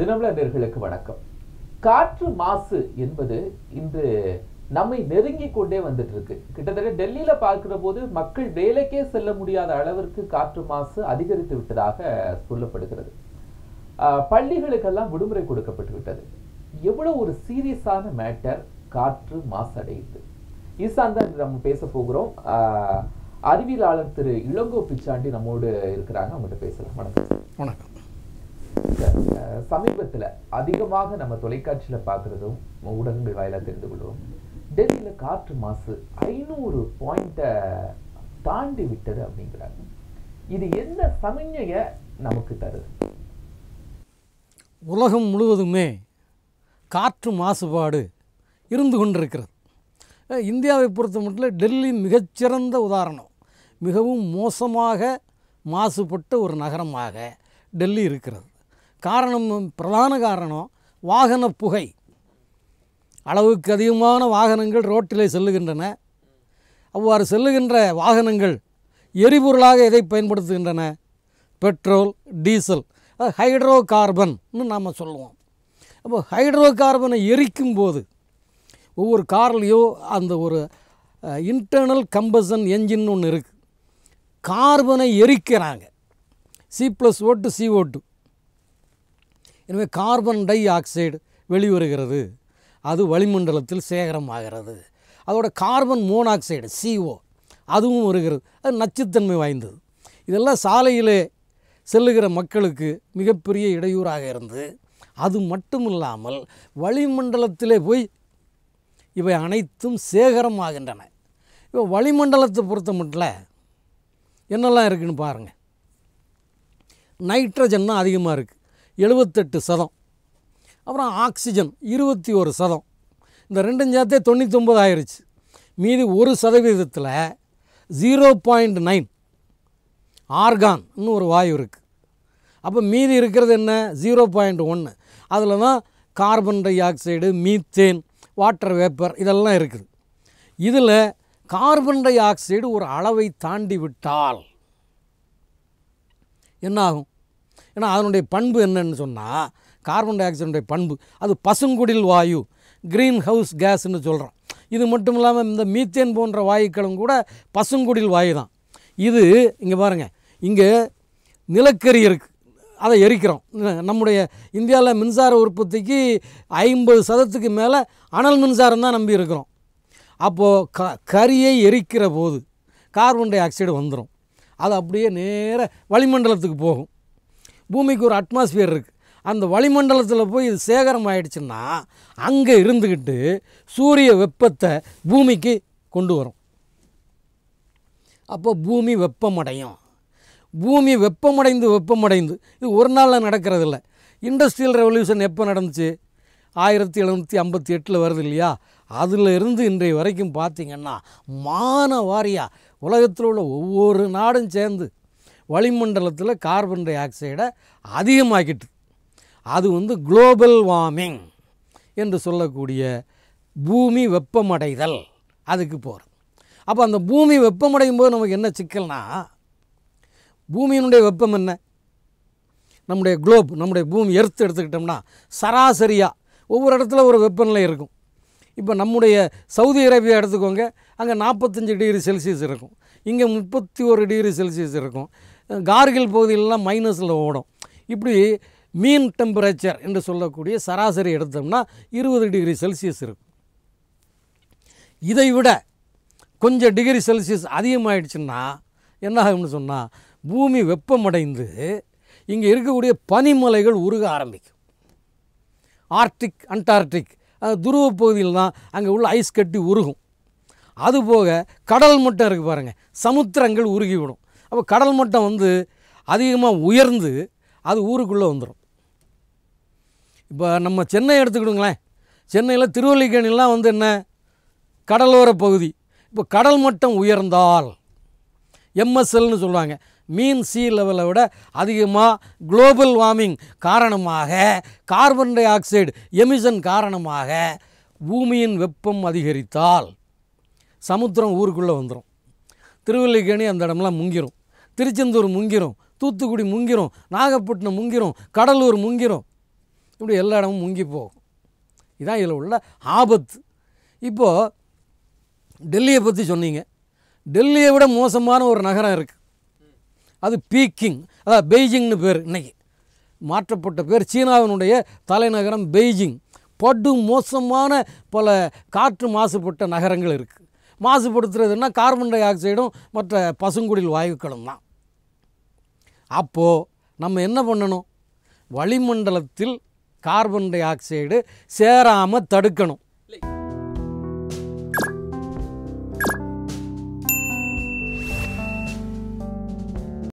தினமலர் நேர்களுக்கு வணக்கம் காற்று மாசு என்பது இன்று நம்மை நெருங்கி கொண்டே வந்துட்டு இருக்கு கிட்டத்தட்ட டெல்லியில பார்க்கிற போது மக்கள் வேலைக்கே செல்ல முடியாத அளவிற்கு காற்று மாசு அதிகரித்து விட்டதாக சொல்லப்படுகிறது பள்ளிகளுக்கெல்லாம் விடுமுறை கொடுக்கப்பட்டு விட்டது எவ்வளவு ஒரு சீரியஸான மேட்டர் காற்று மாசடையுது ஈசான் நம்ம பேச போகிறோம் அறிவியலாளர் திரு இளங்கோ பிச்சாண்டி நம்மோடு இருக்கிறாங்க அவங்ககிட்ட பேசலாம் வணக்கம் வணக்கம் சமீபத்தில் அதிகமாக நம்ம தொலைக்காட்சியில் பார்க்குறதும் ஊடகங்கள் வாயிலாக தெரிந்து கொள்வோம் டெல்லியில் காற்று மாசு ஐநூறு பாயிண்ட்டை தாண்டி விட்டது அப்படிங்கிறாங்க இது எந்த சமிஞ்சையை நமக்கு தருது உலகம் முழுவதுமே காற்று மாசுபாடு இருந்து கொண்டிருக்கிறது இந்தியாவை பொறுத்த மட்டும் டெல்லி மிகச்சிறந்த உதாரணம் மிகவும் மோசமாக மாசுபட்ட ஒரு நகரமாக டெல்லி இருக்கிறது காரணம் பிரதான காரணம் வாகன புகை அளவுக்கு அதிகமான வாகனங்கள் ரோட்டிலே செல்லுகின்றன அவ்வாறு செல்லுகின்ற வாகனங்கள் எரிபொருளாக எதை பயன்படுத்துகின்றன பெட்ரோல் டீசல் ஹைட்ரோ கார்பன்னு நாம் சொல்லுவோம் அப்போ ஹைட்ரோ கார்பனை எரிக்கும் போது ஒவ்வொரு கார்லேயோ அந்த ஒரு இன்டர்னல் கம்பசன் என்ஜின் ஒன்று இருக்குது கார்பனை எரிக்கிறாங்க C plus O two C O two எனவே கார்பன் டை ஆக்சைடு வெளிவருகிறது அது வளிமண்டலத்தில் சேகரமாகிறது அதோட கார்பன் மோனாக்சைடு சிஓ அதுவும் வருகிறது அது நச்சுத்தன்மை வாய்ந்தது இதெல்லாம் சாலையிலே செல்லுகிற மக்களுக்கு மிகப்பெரிய இடையூறாக இருந்து அது மட்டும் இல்லாமல் வளிமண்டலத்திலே போய் இவை அனைத்தும் சேகரமாகின்றன இப்போ வளிமண்டலத்தை பொறுத்த மட்டும் என்னெல்லாம் இருக்குதுன்னு பாருங்கள் நைட்ரஜன் தான் அதிகமாக இருக்குது எழுபத்தெட்டு சதம் அப்புறம் ஆக்சிஜன் இருபத்தி ஒரு சதம் இந்த ரெண்டும் சேர்த்தே தொண்ணூத்தொம்பது ஆயிடுச்சு மீதி ஒரு சதவீதத்தில் ஜீரோ பாயிண்ட் நைன் ஆர்கான்னு ஒரு வாயு இருக்குது அப்போ மீதி இருக்கிறது என்ன ஜீரோ பாயிண்ட் ஒன்று அதில் தான் carbon dioxide methane water vapour இதெல்லாம் இருக்குது இதில் கார்பன் டை ஆக்சைடு ஒரு அளவை தாண்டி விட்டால் என்னாகும் ஏன்னா அதனுடைய பண்பு என்னன்னு சொன்னால் கார்பன் டை ஆக்சைடுடைய பண்பு அது பசுங்குடில் வாயு க்ரீன் ஹவுஸ் கேஸ்ன்னு சொல்கிறோம் இது மட்டும் இல்லாமல் இந்த மீத்தேன் போன்ற வாயுக்களும் கூட பசுங்குடில் வாயு தான் இது இங்கே பாருங்கள் இங்கே நிலக்கரி இருக்குது அதை எரிக்கிறோம் நம்முடைய இந்தியாவில் மின்சார உற்பத்திக்கு ஐம்பது சதத்துக்கு மேலே அனல் மின்சாரம் தான் நம்பி இருக்கிறோம் அப்போது க கரியை எரிக்கிற போது கார்பன் டை ஆக்சைடு வந்துடும் அது அப்படியே நேராக வளிமண்டலத்துக்கு போகும் பூமிக்கு ஒரு அட்மாஸ்பியர் இருக்குது அந்த வளிமண்டலத்தில் போய் இது சேகரம் ஆயிடுச்சுன்னா அங்கே இருந்துக்கிட்டு சூரிய வெப்பத்தை பூமிக்கு கொண்டு வரும் அப்போ பூமி வெப்பமடையும் பூமி வெப்பமடைந்து வெப்பமடைந்து இது ஒரு நாளில் நடக்கிறதில்ல இண்டஸ்ட்ரியல் ரெவல்யூஷன் எப்போ நடந்துச்சு ஆயிரத்தி எழுநூற்றி ஐம்பத்தி எட்டில் வருது இல்லையா அதில் இருந்து இன்றைய வரைக்கும் பார்த்திங்கன்னா மான வாரியாக உலகத்தில் உள்ள ஒவ்வொரு நாடும் சேர்ந்து வளிமண்டலத்தில் கார்பன் டை ஆக்சைடை அதிகமாக்கிட்டு அது வந்து குளோபல் வார்மிங் என்று சொல்லக்கூடிய பூமி வெப்பமடைதல் அதுக்கு போகிறது அப்போ அந்த பூமி வெப்பமடையும் போது நமக்கு என்ன சிக்கல்னா பூமியினுடைய வெப்பம் என்ன நம்முடைய குளோப் நம்முடைய பூமி எர்த்து எடுத்துக்கிட்டோம்னா சராசரியாக ஒவ்வொரு இடத்துல ஒரு வெப்பநிலை இருக்கும் இப்போ நம்முடைய சவுதி அரேபியா எடுத்துக்கோங்க அங்கே நாற்பத்தஞ்சு டிகிரி செல்சியஸ் இருக்கும் இங்கே முப்பத்தி ஒரு டிகிரி செல்சியஸ் இருக்கும் கார்கில் பகுதியிலலாம் மைனஸில் ஓடும் இப்படி மீன் டெம்பரேச்சர் என்று சொல்லக்கூடிய சராசரி எடுத்தோம்னா இருபது டிகிரி செல்சியஸ் இருக்கும் இதை விட கொஞ்சம் டிகிரி செல்சியஸ் அதிகமாகிடுச்சுன்னா என்ன ஆகும்னு சொன்னால் பூமி வெப்பமடைந்து இங்கே இருக்கக்கூடிய பனிமலைகள் உருக ஆரம்பிக்கும் ஆர்டிக் அண்டார்டிக் துருவ பகுதியில் தான் அங்கே உள்ள ஐஸ் கட்டி உருகும் அதுபோக கடல் மட்டும் இருக்குது பாருங்கள் சமுத்திரங்கள் உருகிவிடும் அப்போ கடல் மட்டம் வந்து அதிகமாக உயர்ந்து அது ஊருக்குள்ளே வந்துடும் இப்போ நம்ம சென்னை எடுத்துக்கிடுங்களேன் சென்னையில் திருவல்லிக்கேணிலாம் வந்து என்ன கடலோர பகுதி இப்போ கடல் மட்டம் உயர்ந்தால் எம்எஸ்எல்னு சொல்லுவாங்க மீன் சி லெவலை விட அதிகமாக குளோபல் வார்மிங் காரணமாக கார்பன் டை ஆக்சைடு எமிசன் காரணமாக பூமியின் வெப்பம் அதிகரித்தால் சமுத்திரம் ஊருக்குள்ளே வந்துடும் திருவல்லிக்கேணி அந்த இடம்லாம் முங்கிரும் திருச்செந்தூர் முங்கிரும் தூத்துக்குடி முங்கிரும் நாகப்பட்டினம் முங்கிரும் கடலூர் முங்கிரும் இப்படி எல்லா இடமும் முங்கி போகும் இதான் இதில் உள்ள ஆபத்து இப்போது டெல்லியை பற்றி சொன்னீங்க டெல்லியை விட மோசமான ஒரு நகரம் இருக்குது அது பீக்கிங் அதாவது பெய்ஜிங்னு பேர் இன்றைக்கி மாற்றப்பட்ட பேர் சீனாவினுடைய தலைநகரம் பெய்ஜிங் படு மோசமான பல காற்று மாசுபட்ட நகரங்கள் இருக்குது மாசுபடுத்துறதுன்னா கார்பன் டை ஆக்சைடும் மற்ற பசுங்குடில் வாயுக்களும் தான் அப்போது நம்ம என்ன பண்ணணும் வளிமண்டலத்தில் கார்பன் டை ஆக்சைடு சேராமல் தடுக்கணும்